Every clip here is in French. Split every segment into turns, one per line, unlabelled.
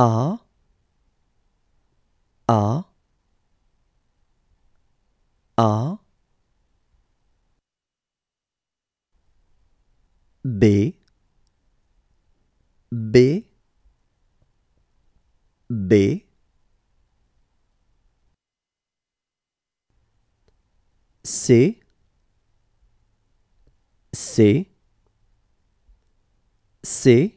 A A A B B B C C C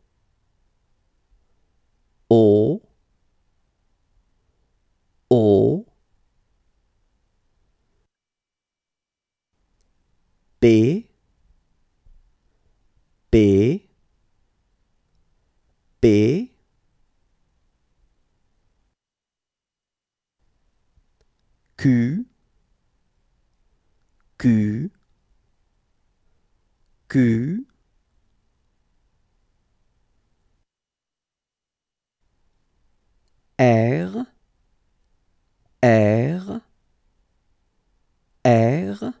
B B B Q Q Q R R R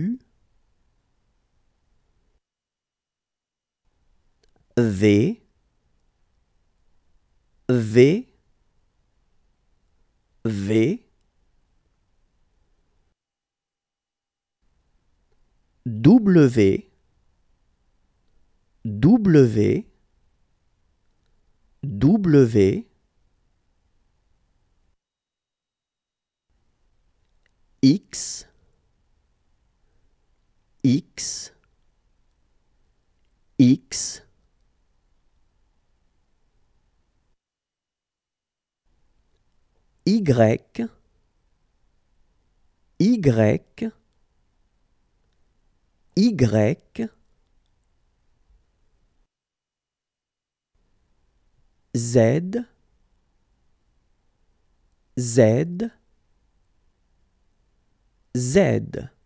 V V V W W W X X X Y, Y, Y, Z, Z, Z.